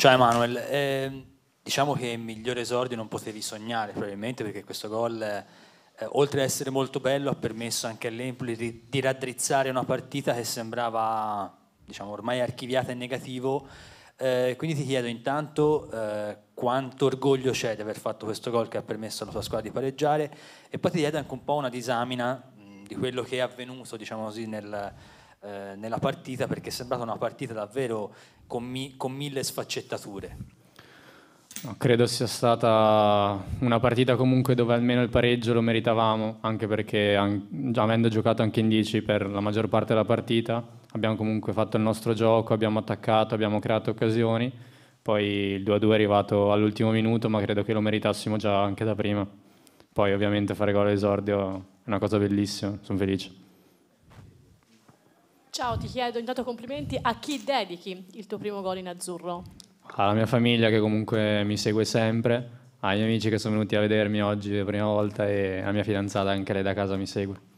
Ciao Emanuele, eh, diciamo che migliore esordio non potevi sognare probabilmente perché questo gol, eh, oltre ad essere molto bello, ha permesso anche all'Empoli di, di, raddrizzare una partita che sembrava diciamo, ormai archiviata in negativo. Eh, quindi ti chiedo intanto eh, quanto orgoglio c'è di aver fatto questo gol che ha permesso alla tua squadra di pareggiare e poi ti chiedo anche un po' una disamina mh, di quello che è avvenuto diciamo così, nel, eh, nella partita perché è sembrata una partita davvero con, mi, con mille sfaccettature. No, credo sia stata una partita comunque dove almeno il pareggio lo meritavamo, anche perché an- avendo giocato anche in 10 per la maggior parte della partita, abbiamo comunque fatto il nostro gioco, abbiamo attaccato, abbiamo creato occasioni, poi il 2-2 è arrivato all'ultimo minuto, ma credo che lo meritassimo già anche da prima. Poi ovviamente fare gol all'esordio è una cosa bellissima, sono felice. Ciao, ti chiedo intanto complimenti a chi dedichi il tuo primo gol in azzurro? Alla mia famiglia che comunque mi segue sempre, ai miei amici che sono venuti a vedermi oggi per la prima volta e alla mia fidanzata anche lei da casa mi segue.